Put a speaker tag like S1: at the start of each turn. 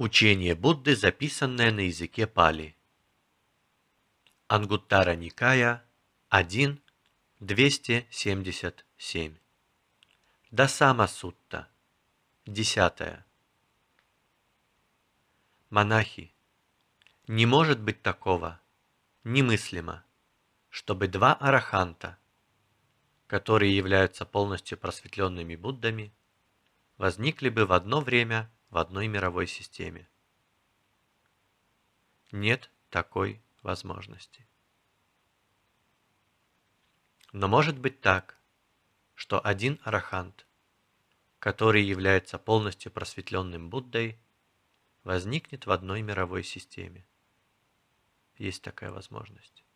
S1: Учение Будды, записанное на языке Пали. Ангуттара Никая 1, 277. Дасама Сутта, 10. Монахи, не может быть такого, немыслимо, чтобы два араханта, которые являются полностью просветленными Буддами, возникли бы в одно время в одной мировой системе. Нет такой возможности. Но может быть так, что один арахант, который является полностью просветленным Буддой, возникнет в одной мировой системе. Есть такая возможность.